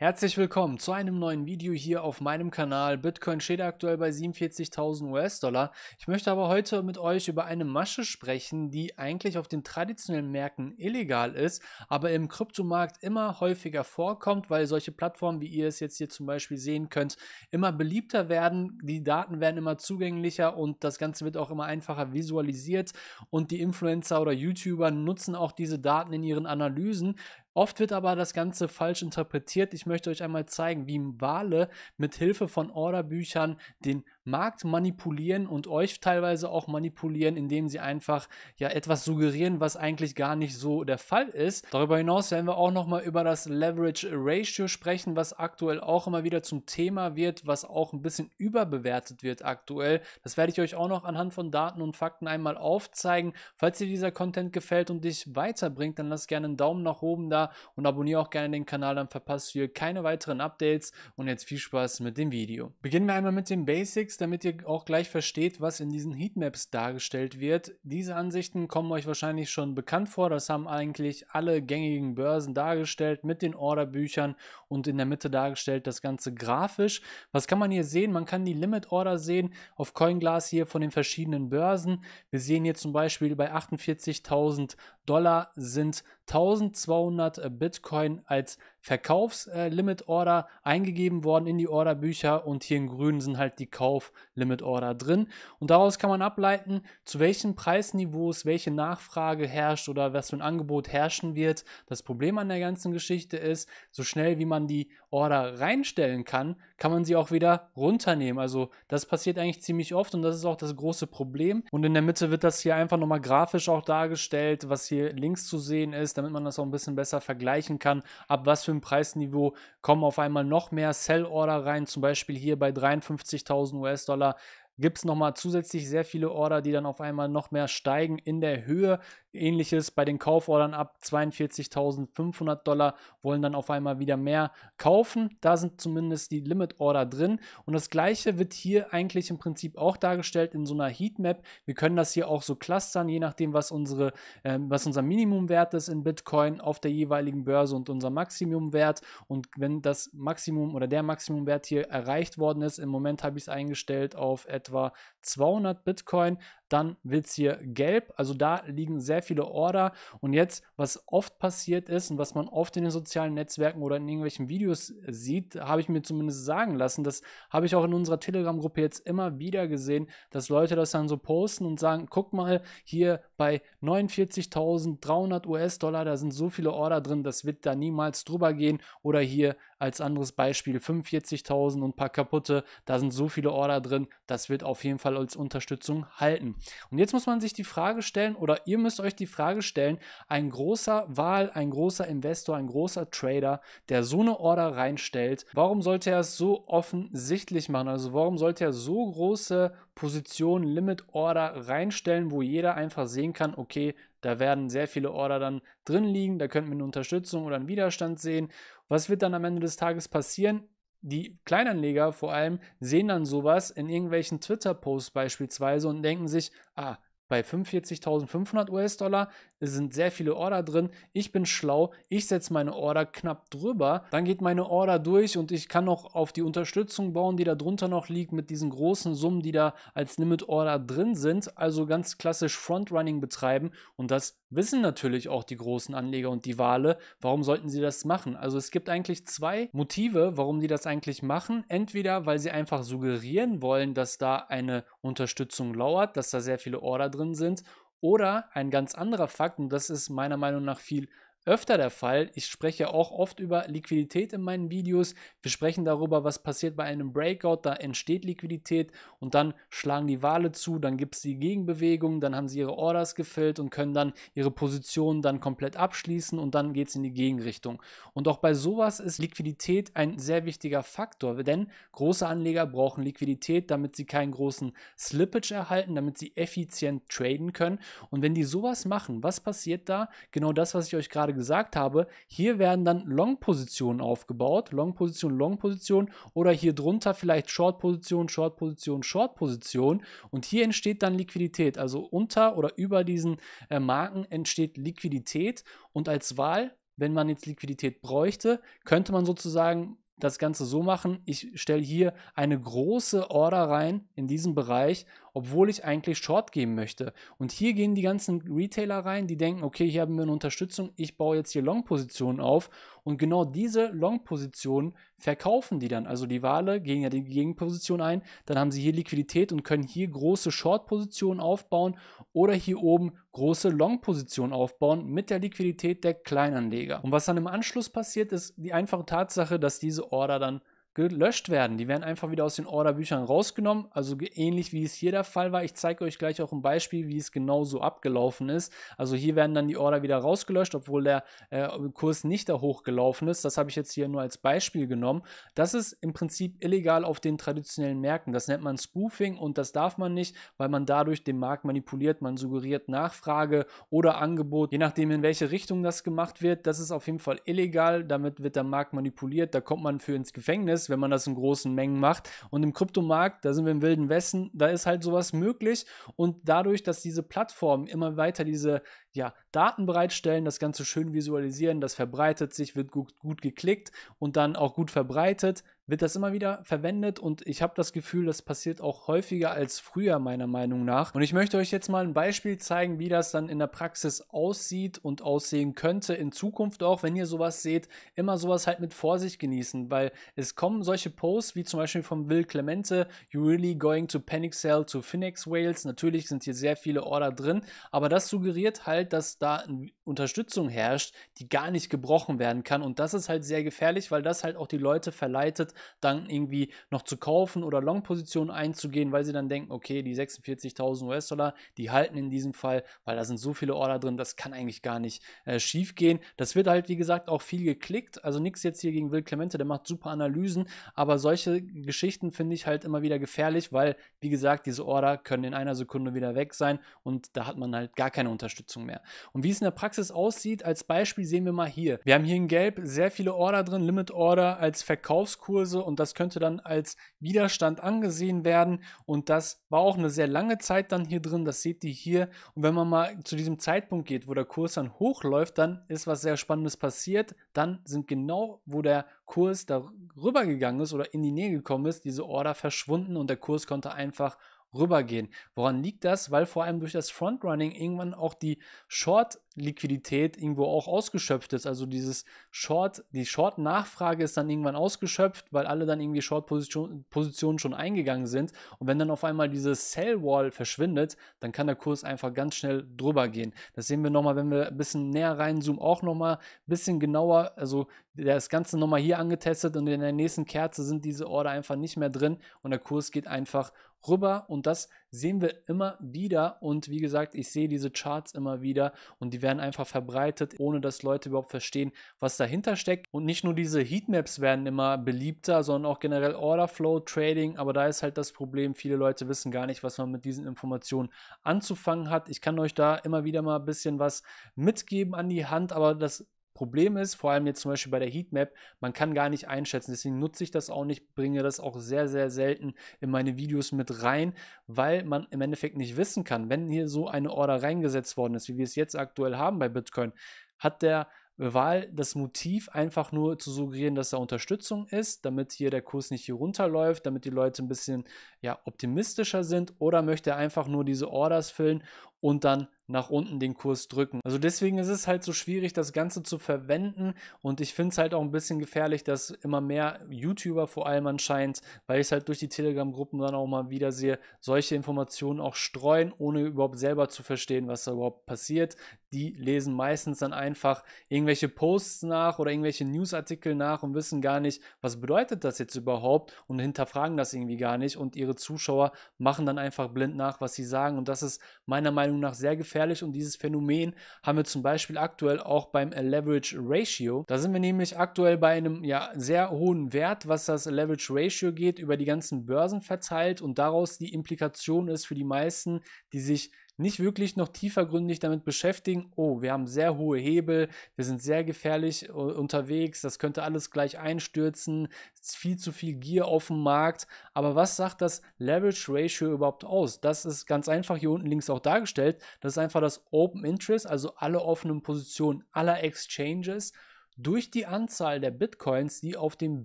Herzlich willkommen zu einem neuen Video hier auf meinem Kanal. Bitcoin steht aktuell bei 47.000 US-Dollar. Ich möchte aber heute mit euch über eine Masche sprechen, die eigentlich auf den traditionellen Märkten illegal ist, aber im Kryptomarkt immer häufiger vorkommt, weil solche Plattformen, wie ihr es jetzt hier zum Beispiel sehen könnt, immer beliebter werden. Die Daten werden immer zugänglicher und das Ganze wird auch immer einfacher visualisiert und die Influencer oder YouTuber nutzen auch diese Daten in ihren Analysen, Oft wird aber das Ganze falsch interpretiert. Ich möchte euch einmal zeigen, wie Wale mit Hilfe von Orderbüchern den Markt manipulieren und euch teilweise auch manipulieren, indem sie einfach ja etwas suggerieren, was eigentlich gar nicht so der Fall ist. Darüber hinaus werden wir auch noch mal über das Leverage Ratio sprechen, was aktuell auch immer wieder zum Thema wird, was auch ein bisschen überbewertet wird aktuell. Das werde ich euch auch noch anhand von Daten und Fakten einmal aufzeigen. Falls dir dieser Content gefällt und dich weiterbringt, dann lass gerne einen Daumen nach oben da und abonniere auch gerne den Kanal, dann verpasst du hier keine weiteren Updates und jetzt viel Spaß mit dem Video. Beginnen wir einmal mit den Basics damit ihr auch gleich versteht, was in diesen Heatmaps dargestellt wird. Diese Ansichten kommen euch wahrscheinlich schon bekannt vor. Das haben eigentlich alle gängigen Börsen dargestellt mit den Orderbüchern und in der Mitte dargestellt das Ganze grafisch. Was kann man hier sehen? Man kann die Limit Order sehen auf CoinGlass hier von den verschiedenen Börsen. Wir sehen hier zum Beispiel bei 48.000 Dollar sind 1200 Bitcoin als verkaufs äh, order eingegeben worden in die Orderbücher und hier in grün sind halt die Kauf-Limit-Order drin. Und daraus kann man ableiten, zu welchen Preisniveaus welche Nachfrage herrscht oder was für ein Angebot herrschen wird. Das Problem an der ganzen Geschichte ist, so schnell wie man die Order reinstellen kann, kann man sie auch wieder runternehmen. Also das passiert eigentlich ziemlich oft und das ist auch das große Problem. Und in der Mitte wird das hier einfach nochmal grafisch auch dargestellt, was hier links zu sehen ist, damit man das auch ein bisschen besser vergleichen kann, ab was für niedrigem Preisniveau kommen auf einmal noch mehr Sell-Order rein, zum Beispiel hier bei 53.000 US-Dollar gibt es nochmal zusätzlich sehr viele Order, die dann auf einmal noch mehr steigen in der Höhe. Ähnliches bei den Kaufordern ab 42.500 Dollar wollen dann auf einmal wieder mehr kaufen. Da sind zumindest die Limit Order drin. Und das gleiche wird hier eigentlich im Prinzip auch dargestellt in so einer Heatmap. Wir können das hier auch so clustern, je nachdem, was, unsere, äh, was unser Minimumwert ist in Bitcoin auf der jeweiligen Börse und unser Maximumwert. Und wenn das Maximum oder der Maximumwert hier erreicht worden ist, im Moment habe ich es eingestellt auf etwa 200 Bitcoin, dann wird es hier gelb. Also da liegen sehr viele Order. Und jetzt, was oft passiert ist und was man oft in den sozialen Netzwerken oder in irgendwelchen Videos sieht, habe ich mir zumindest sagen lassen, das habe ich auch in unserer Telegram-Gruppe jetzt immer wieder gesehen, dass Leute das dann so posten und sagen, guck mal, hier bei 49.300 US-Dollar. Da sind so viele Order drin, das wird da niemals drüber gehen. Oder hier als anderes Beispiel 45.000 und ein paar kaputte. Da sind so viele Order drin, das wird auf jeden Fall als Unterstützung halten. Und jetzt muss man sich die Frage stellen oder ihr müsst euch die Frage stellen, ein großer Wahl, ein großer Investor, ein großer Trader, der so eine Order reinstellt, warum sollte er es so offensichtlich machen? Also warum sollte er so große Position Limit Order reinstellen, wo jeder einfach sehen kann, okay, da werden sehr viele Order dann drin liegen, da könnten wir eine Unterstützung oder einen Widerstand sehen. Was wird dann am Ende des Tages passieren? Die Kleinanleger vor allem sehen dann sowas in irgendwelchen Twitter-Posts beispielsweise und denken sich, ah, bei 45.500 US-Dollar es sind sehr viele Order drin. Ich bin schlau. Ich setze meine Order knapp drüber. Dann geht meine Order durch und ich kann noch auf die Unterstützung bauen, die da drunter noch liegt mit diesen großen Summen, die da als Limit Order drin sind. Also ganz klassisch Frontrunning betreiben. Und das wissen natürlich auch die großen Anleger und die Wale. Warum sollten sie das machen? Also es gibt eigentlich zwei Motive, warum die das eigentlich machen. Entweder, weil sie einfach suggerieren wollen, dass da eine Unterstützung lauert, dass da sehr viele Order drin sind oder ein ganz anderer Fakt, und das ist meiner Meinung nach viel öfter der Fall. Ich spreche auch oft über Liquidität in meinen Videos. Wir sprechen darüber, was passiert bei einem Breakout. Da entsteht Liquidität und dann schlagen die Wale zu, dann gibt es die Gegenbewegung, dann haben sie ihre Orders gefüllt und können dann ihre Positionen dann komplett abschließen und dann geht es in die Gegenrichtung. Und auch bei sowas ist Liquidität ein sehr wichtiger Faktor, denn große Anleger brauchen Liquidität, damit sie keinen großen Slippage erhalten, damit sie effizient traden können. Und wenn die sowas machen, was passiert da? Genau das, was ich euch gerade gesagt habe, hier werden dann Long-Positionen aufgebaut. Long-Position, Long-Position oder hier drunter vielleicht Short-Position, Short-Position, Short-Position. Und hier entsteht dann Liquidität. Also unter oder über diesen äh, Marken entsteht Liquidität. Und als Wahl, wenn man jetzt Liquidität bräuchte, könnte man sozusagen das Ganze so machen, ich stelle hier eine große Order rein in diesem Bereich obwohl ich eigentlich Short geben möchte. Und hier gehen die ganzen Retailer rein, die denken, okay, hier haben wir eine Unterstützung, ich baue jetzt hier Long-Positionen auf. Und genau diese Long-Positionen verkaufen die dann. Also die Wale gehen ja die Gegenposition ein, dann haben sie hier Liquidität und können hier große Short-Positionen aufbauen oder hier oben große Long-Positionen aufbauen mit der Liquidität der Kleinanleger. Und was dann im Anschluss passiert, ist die einfache Tatsache, dass diese Order dann gelöscht werden. Die werden einfach wieder aus den Orderbüchern rausgenommen. Also ähnlich wie es hier der Fall war. Ich zeige euch gleich auch ein Beispiel, wie es genau so abgelaufen ist. Also hier werden dann die Order wieder rausgelöscht, obwohl der äh, Kurs nicht da hochgelaufen ist. Das habe ich jetzt hier nur als Beispiel genommen. Das ist im Prinzip illegal auf den traditionellen Märkten. Das nennt man Spoofing und das darf man nicht, weil man dadurch den Markt manipuliert. Man suggeriert Nachfrage oder Angebot, je nachdem in welche Richtung das gemacht wird. Das ist auf jeden Fall illegal. Damit wird der Markt manipuliert. Da kommt man für ins Gefängnis wenn man das in großen Mengen macht. Und im Kryptomarkt, da sind wir im wilden Westen, da ist halt sowas möglich. Und dadurch, dass diese Plattformen immer weiter diese ja, Daten bereitstellen, das Ganze schön visualisieren, das verbreitet sich, wird gut, gut geklickt und dann auch gut verbreitet, wird das immer wieder verwendet und ich habe das Gefühl, das passiert auch häufiger als früher meiner Meinung nach. Und ich möchte euch jetzt mal ein Beispiel zeigen, wie das dann in der Praxis aussieht und aussehen könnte in Zukunft auch, wenn ihr sowas seht, immer sowas halt mit Vorsicht genießen, weil es kommen solche Posts wie zum Beispiel von Will Clemente, You really going to panic sell to Phoenix Wales. Natürlich sind hier sehr viele Order drin, aber das suggeriert halt, halt, dass da Unterstützung herrscht, die gar nicht gebrochen werden kann. Und das ist halt sehr gefährlich, weil das halt auch die Leute verleitet, dann irgendwie noch zu kaufen oder Long-Positionen einzugehen, weil sie dann denken, okay, die 46.000 US-Dollar, die halten in diesem Fall, weil da sind so viele Order drin, das kann eigentlich gar nicht äh, schief gehen. Das wird halt, wie gesagt, auch viel geklickt. Also nichts jetzt hier gegen Will Clemente, der macht super Analysen, aber solche Geschichten finde ich halt immer wieder gefährlich, weil, wie gesagt, diese Order können in einer Sekunde wieder weg sein und da hat man halt gar keine Unterstützung mehr mehr. Und wie es in der Praxis aussieht, als Beispiel sehen wir mal hier. Wir haben hier in Gelb sehr viele Order drin, Limit Order als Verkaufskurse und das könnte dann als Widerstand angesehen werden. Und das war auch eine sehr lange Zeit dann hier drin, das seht ihr hier. Und wenn man mal zu diesem Zeitpunkt geht, wo der Kurs dann hochläuft, dann ist was sehr Spannendes passiert. Dann sind genau, wo der Kurs darüber gegangen ist oder in die Nähe gekommen ist, diese Order verschwunden und der Kurs konnte einfach rübergehen. Woran liegt das? Weil vor allem durch das Frontrunning irgendwann auch die Short-Liquidität irgendwo auch ausgeschöpft ist. Also dieses Short, die Short-Nachfrage ist dann irgendwann ausgeschöpft, weil alle dann irgendwie Short-Positionen -Position, schon eingegangen sind. Und wenn dann auf einmal diese Sell-Wall verschwindet, dann kann der Kurs einfach ganz schnell drüber gehen. Das sehen wir nochmal, wenn wir ein bisschen näher reinzoomen, auch nochmal ein bisschen genauer. Also das Ganze nochmal hier angetestet und in der nächsten Kerze sind diese Order einfach nicht mehr drin und der Kurs geht einfach rüber und das sehen wir immer wieder und wie gesagt, ich sehe diese Charts immer wieder und die werden einfach verbreitet, ohne dass Leute überhaupt verstehen, was dahinter steckt und nicht nur diese Heatmaps werden immer beliebter, sondern auch generell Orderflow, Trading, aber da ist halt das Problem, viele Leute wissen gar nicht, was man mit diesen Informationen anzufangen hat. Ich kann euch da immer wieder mal ein bisschen was mitgeben an die Hand, aber das Problem ist, vor allem jetzt zum Beispiel bei der Heatmap, man kann gar nicht einschätzen. Deswegen nutze ich das auch nicht, bringe das auch sehr, sehr selten in meine Videos mit rein, weil man im Endeffekt nicht wissen kann, wenn hier so eine Order reingesetzt worden ist, wie wir es jetzt aktuell haben bei Bitcoin, hat der Wahl das Motiv einfach nur zu suggerieren, dass da Unterstützung ist, damit hier der Kurs nicht hier runterläuft, damit die Leute ein bisschen ja, optimistischer sind oder möchte er einfach nur diese Orders füllen, und dann nach unten den Kurs drücken. Also deswegen ist es halt so schwierig, das Ganze zu verwenden und ich finde es halt auch ein bisschen gefährlich, dass immer mehr YouTuber vor allem anscheinend, weil ich es halt durch die Telegram-Gruppen dann auch mal wieder sehe, solche Informationen auch streuen, ohne überhaupt selber zu verstehen, was da überhaupt passiert. Die lesen meistens dann einfach irgendwelche Posts nach oder irgendwelche Newsartikel nach und wissen gar nicht, was bedeutet das jetzt überhaupt und hinterfragen das irgendwie gar nicht und ihre Zuschauer machen dann einfach blind nach, was sie sagen und das ist meiner Meinung Meinung nach sehr gefährlich und dieses Phänomen haben wir zum Beispiel aktuell auch beim Leverage Ratio. Da sind wir nämlich aktuell bei einem ja, sehr hohen Wert, was das Leverage Ratio geht, über die ganzen Börsen verteilt und daraus die Implikation ist für die meisten, die sich nicht wirklich noch tiefergründig damit beschäftigen, oh, wir haben sehr hohe Hebel, wir sind sehr gefährlich äh, unterwegs, das könnte alles gleich einstürzen, viel zu viel Gier auf dem Markt. Aber was sagt das Leverage Ratio überhaupt aus? Das ist ganz einfach hier unten links auch dargestellt. Das ist einfach das Open Interest, also alle offenen Positionen aller Exchanges durch die Anzahl der Bitcoins, die auf den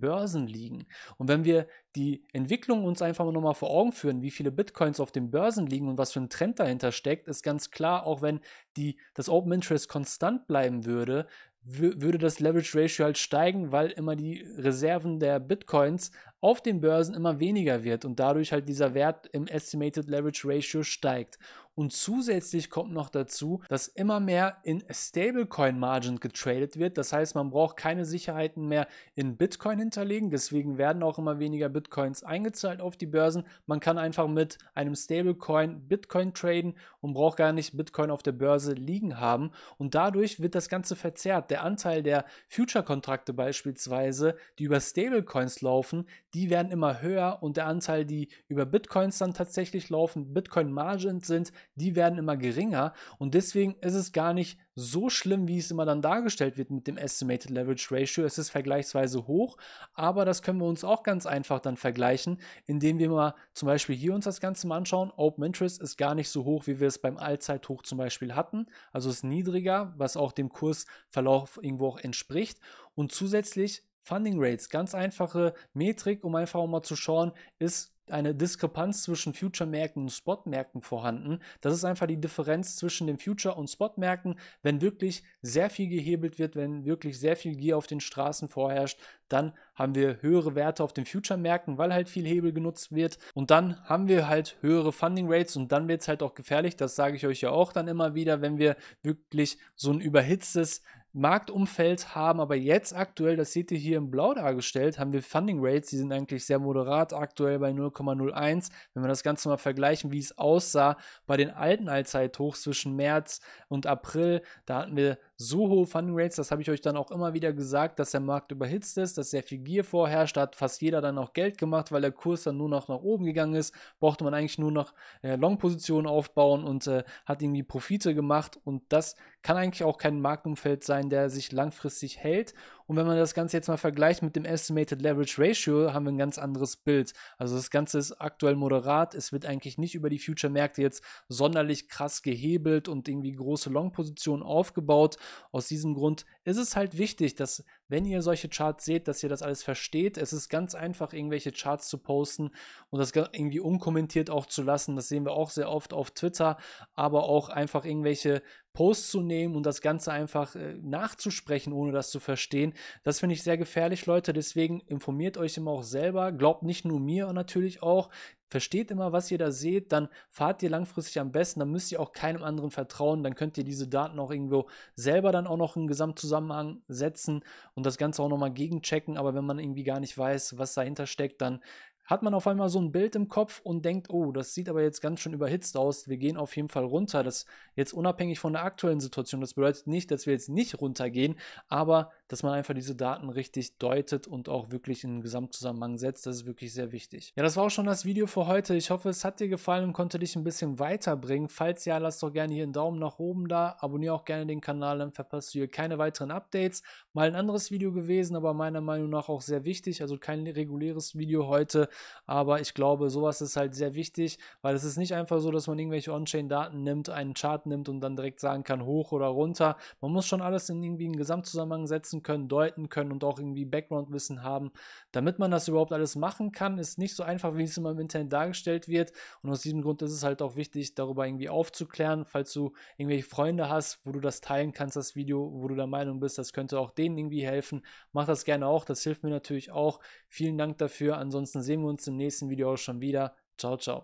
Börsen liegen. Und wenn wir die Entwicklung uns einfach nochmal vor Augen führen, wie viele Bitcoins auf den Börsen liegen und was für ein Trend dahinter steckt, ist ganz klar, auch wenn die, das Open Interest konstant bleiben würde, würde das Leverage Ratio halt steigen, weil immer die Reserven der Bitcoins auf den Börsen immer weniger wird und dadurch halt dieser Wert im Estimated Leverage Ratio steigt. Und zusätzlich kommt noch dazu, dass immer mehr in Stablecoin Margin getradet wird. Das heißt, man braucht keine Sicherheiten mehr in Bitcoin hinterlegen. Deswegen werden auch immer weniger Bitcoins eingezahlt auf die Börsen. Man kann einfach mit einem Stablecoin Bitcoin traden und braucht gar nicht Bitcoin auf der Börse liegen haben. Und dadurch wird das Ganze verzerrt. Der Anteil der Future-Kontrakte beispielsweise, die über Stablecoins laufen, die werden immer höher und der Anteil, die über Bitcoins dann tatsächlich laufen, Bitcoin-Margin sind, die werden immer geringer. Und deswegen ist es gar nicht so schlimm, wie es immer dann dargestellt wird mit dem Estimated Leverage Ratio. Es ist vergleichsweise hoch, aber das können wir uns auch ganz einfach dann vergleichen, indem wir mal zum Beispiel hier uns das Ganze mal anschauen. Open Interest ist gar nicht so hoch, wie wir es beim Allzeithoch zum Beispiel hatten. Also ist niedriger, was auch dem Kursverlauf irgendwo auch entspricht. Und zusätzlich Funding Rates, ganz einfache Metrik, um einfach mal zu schauen, ist eine Diskrepanz zwischen Future-Märkten und Spot-Märkten vorhanden. Das ist einfach die Differenz zwischen den Future- und Spot-Märkten. Wenn wirklich sehr viel gehebelt wird, wenn wirklich sehr viel Gier auf den Straßen vorherrscht, dann haben wir höhere Werte auf den Future-Märkten, weil halt viel Hebel genutzt wird. Und dann haben wir halt höhere Funding-Rates und dann wird es halt auch gefährlich. Das sage ich euch ja auch dann immer wieder, wenn wir wirklich so ein überhitztes Marktumfeld haben, aber jetzt aktuell, das seht ihr hier in Blau dargestellt, haben wir Funding Rates, die sind eigentlich sehr moderat aktuell bei 0,01. Wenn wir das Ganze mal vergleichen, wie es aussah bei den alten Allzeithochs zwischen März und April, da hatten wir so hohe Funding Rates, das habe ich euch dann auch immer wieder gesagt, dass der Markt überhitzt ist, dass sehr viel Gier vorherrscht, da hat fast jeder dann auch Geld gemacht, weil der Kurs dann nur noch nach oben gegangen ist, brauchte man eigentlich nur noch äh, Long-Positionen aufbauen und äh, hat irgendwie Profite gemacht und das kann eigentlich auch kein Marktumfeld sein, der sich langfristig hält und wenn man das Ganze jetzt mal vergleicht mit dem Estimated Leverage Ratio, haben wir ein ganz anderes Bild. Also das Ganze ist aktuell moderat. Es wird eigentlich nicht über die Future-Märkte jetzt sonderlich krass gehebelt und irgendwie große Long-Positionen aufgebaut. Aus diesem Grund ist es halt wichtig, dass wenn ihr solche Charts seht, dass ihr das alles versteht. Es ist ganz einfach, irgendwelche Charts zu posten und das irgendwie unkommentiert auch zu lassen. Das sehen wir auch sehr oft auf Twitter, aber auch einfach irgendwelche Posts zu nehmen und das Ganze einfach äh, nachzusprechen, ohne das zu verstehen. Das finde ich sehr gefährlich, Leute. Deswegen informiert euch immer auch selber. Glaubt nicht nur mir natürlich auch versteht immer, was ihr da seht, dann fahrt ihr langfristig am besten, dann müsst ihr auch keinem anderen vertrauen, dann könnt ihr diese Daten auch irgendwo selber dann auch noch in Gesamtzusammenhang setzen und das Ganze auch nochmal gegenchecken, aber wenn man irgendwie gar nicht weiß, was dahinter steckt, dann hat man auf einmal so ein Bild im Kopf und denkt, oh, das sieht aber jetzt ganz schön überhitzt aus. Wir gehen auf jeden Fall runter. Das jetzt unabhängig von der aktuellen Situation. Das bedeutet nicht, dass wir jetzt nicht runtergehen, aber dass man einfach diese Daten richtig deutet und auch wirklich in den Gesamtzusammenhang setzt. Das ist wirklich sehr wichtig. Ja, das war auch schon das Video für heute. Ich hoffe, es hat dir gefallen und konnte dich ein bisschen weiterbringen. Falls ja, lass doch gerne hier einen Daumen nach oben da. Abonniere auch gerne den Kanal, dann verpasst du hier keine weiteren Updates. Mal ein anderes Video gewesen, aber meiner Meinung nach auch sehr wichtig. Also kein reguläres Video heute, aber ich glaube, sowas ist halt sehr wichtig, weil es ist nicht einfach so, dass man irgendwelche On-Chain-Daten nimmt, einen Chart nimmt und dann direkt sagen kann, hoch oder runter. Man muss schon alles in irgendwie einen Gesamtzusammenhang setzen übersetzen können, deuten können und auch irgendwie Background-Wissen haben. Damit man das überhaupt alles machen kann, ist nicht so einfach, wie es immer im Internet dargestellt wird. Und aus diesem Grund ist es halt auch wichtig, darüber irgendwie aufzuklären, falls du irgendwelche Freunde hast, wo du das teilen kannst, das Video, wo du der Meinung bist, das könnte auch denen irgendwie helfen. Mach das gerne auch, das hilft mir natürlich auch. Vielen Dank dafür. Ansonsten sehen wir uns im nächsten Video auch schon wieder. Ciao, ciao.